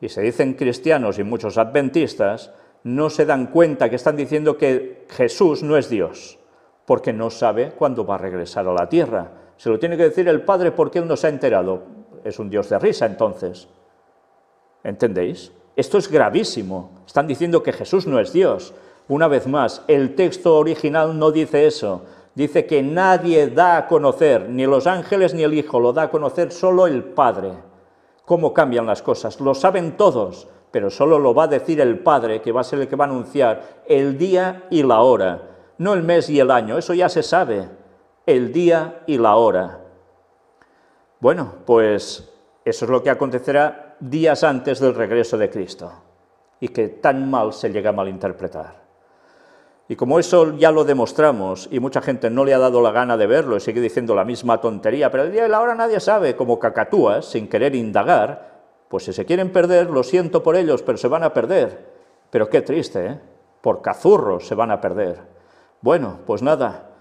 y se dicen cristianos y muchos adventistas, no se dan cuenta que están diciendo que Jesús no es Dios porque no sabe cuándo va a regresar a la tierra. Se lo tiene que decir el Padre porque Él no se ha enterado. Es un Dios de risa entonces. ¿Entendéis? Esto es gravísimo. Están diciendo que Jesús no es Dios. Una vez más, el texto original no dice eso. Dice que nadie da a conocer, ni los ángeles ni el Hijo, lo da a conocer solo el Padre. ¿Cómo cambian las cosas? Lo saben todos, pero solo lo va a decir el Padre, que va a ser el que va a anunciar el día y la hora no el mes y el año, eso ya se sabe, el día y la hora. Bueno, pues eso es lo que acontecerá días antes del regreso de Cristo y que tan mal se llega a malinterpretar. Y como eso ya lo demostramos y mucha gente no le ha dado la gana de verlo y sigue diciendo la misma tontería, pero el día y la hora nadie sabe, como cacatúas, sin querer indagar, pues si se quieren perder, lo siento por ellos, pero se van a perder. Pero qué triste, ¿eh? Por cazurros se van a perder. Bueno, pues nada,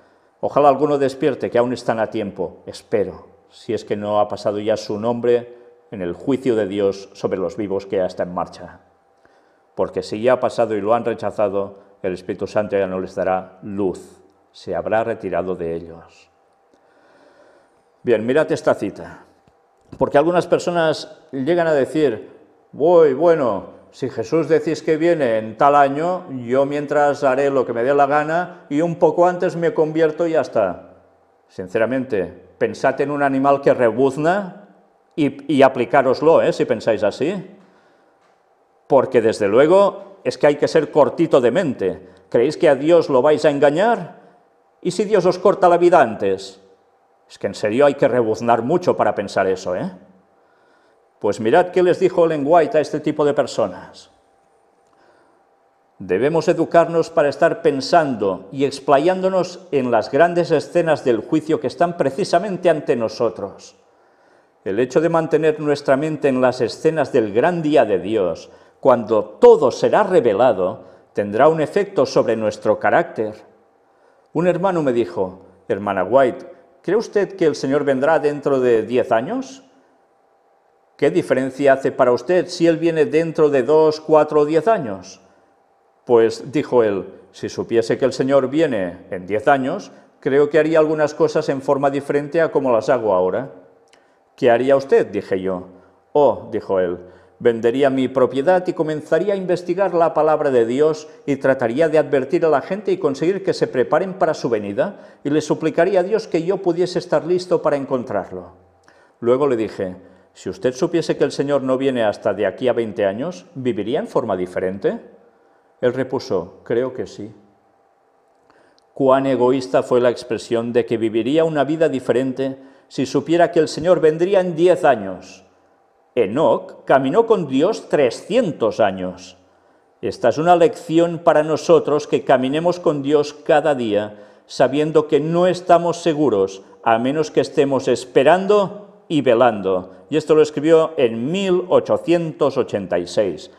ojalá alguno despierte, que aún están a tiempo, espero, si es que no ha pasado ya su nombre en el juicio de Dios sobre los vivos que ya está en marcha. Porque si ya ha pasado y lo han rechazado, el Espíritu Santo ya no les dará luz, se habrá retirado de ellos. Bien, mirad esta cita, porque algunas personas llegan a decir, voy, bueno, si Jesús decís que viene en tal año, yo mientras haré lo que me dé la gana y un poco antes me convierto y ya está. Sinceramente, pensad en un animal que rebuzna y, aplicároslo, ¿eh? si pensáis así. Porque desde luego es que hay que ser cortito de mente. ¿Creéis que a Dios lo vais a engañar? ¿Y si Dios os corta la vida antes? Es que en serio hay que rebuznar mucho para pensar eso, ¿eh? Pues mirad qué les dijo Ellen White a este tipo de personas. Debemos educarnos para estar pensando y explayándonos en las grandes escenas del juicio que están precisamente ante nosotros. El hecho de mantener nuestra mente en las escenas del gran día de Dios, cuando todo será revelado, tendrá un efecto sobre nuestro carácter. Un hermano me dijo, hermana White, ¿cree usted que el Señor vendrá dentro de diez años? ¿Qué diferencia hace para usted si él viene dentro de dos, cuatro o diez años? Pues dijo él, si supiese que el Señor viene en diez años, creo que haría algunas cosas en forma diferente a como las hago ahora. ¿Qué haría usted? dije yo. Oh, dijo él, vendería mi propiedad y comenzaría a investigar la palabra de Dios y trataría de advertir a la gente y conseguir que se preparen para su venida y le suplicaría a Dios que yo pudiese estar listo para encontrarlo. Luego le dije, si usted supiese que el Señor no viene hasta de aquí a 20 años, ¿viviría en forma diferente? Él repuso, creo que sí. Cuán egoísta fue la expresión de que viviría una vida diferente si supiera que el Señor vendría en 10 años. Enoc caminó con Dios 300 años. Esta es una lección para nosotros que caminemos con Dios cada día, sabiendo que no estamos seguros a menos que estemos esperando y velando. Y esto lo escribió en 1886.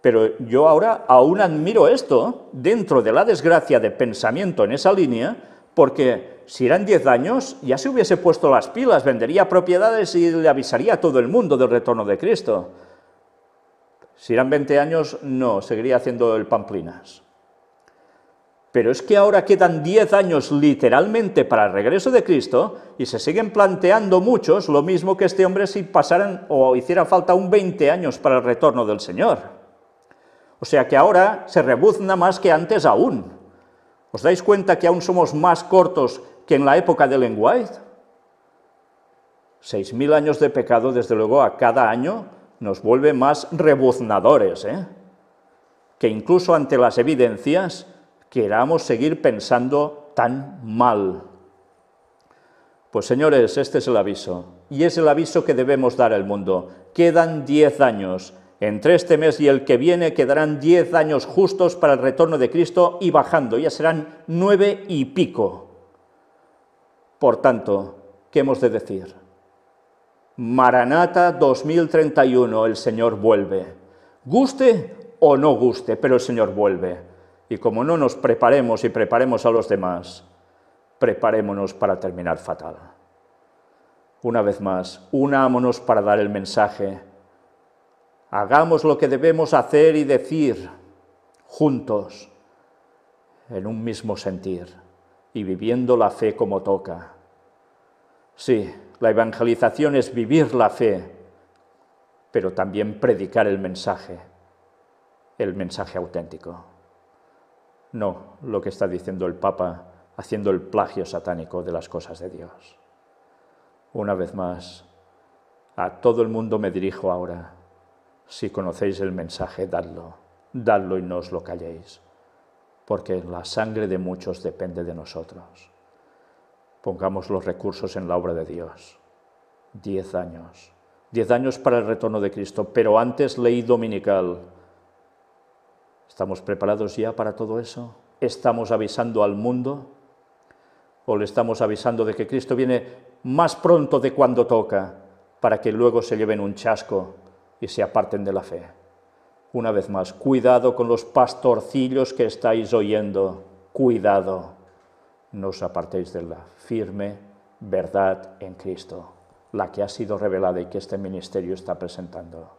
Pero yo ahora aún admiro esto dentro de la desgracia de pensamiento en esa línea, porque si eran 10 años ya se hubiese puesto las pilas, vendería propiedades y le avisaría a todo el mundo del retorno de Cristo. Si eran 20 años, no, seguiría haciendo el pamplinas. Pero es que ahora quedan 10 años literalmente para el regreso de Cristo y se siguen planteando muchos lo mismo que este hombre si pasaran o hiciera falta un 20 años para el retorno del Señor. O sea que ahora se rebuzna más que antes aún. ¿Os dais cuenta que aún somos más cortos que en la época de Len White? 6.000 años de pecado, desde luego, a cada año nos vuelve más rebuznadores, ¿eh? que incluso ante las evidencias queramos seguir pensando tan mal. Pues señores, este es el aviso, y es el aviso que debemos dar al mundo. Quedan diez años, entre este mes y el que viene quedarán diez años justos para el retorno de Cristo y bajando, ya serán nueve y pico. Por tanto, ¿qué hemos de decir? Maranata 2031, el Señor vuelve. Guste o no guste, pero el Señor vuelve y como no nos preparemos y preparemos a los demás, preparémonos para terminar fatal. Una vez más, unámonos para dar el mensaje. Hagamos lo que debemos hacer y decir juntos, en un mismo sentir y viviendo la fe como toca. Sí, la evangelización es vivir la fe, pero también predicar el mensaje, el mensaje auténtico. No lo que está diciendo el Papa haciendo el plagio satánico de las cosas de Dios. Una vez más, a todo el mundo me dirijo ahora. Si conocéis el mensaje, dadlo, dadlo y no os lo calléis, porque la sangre de muchos depende de nosotros. Pongamos los recursos en la obra de Dios. Diez años. Diez años para el retorno de Cristo, pero antes leí dominical ¿Estamos preparados ya para todo eso? ¿Estamos avisando al mundo? ¿O le estamos avisando de que Cristo viene más pronto de cuando toca para que luego se lleven un chasco y se aparten de la fe? Una vez más, cuidado con los pastorcillos que estáis oyendo, cuidado, no os apartéis de la firme verdad en Cristo, la que ha sido revelada y que este ministerio está presentando.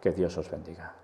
Que Dios os bendiga.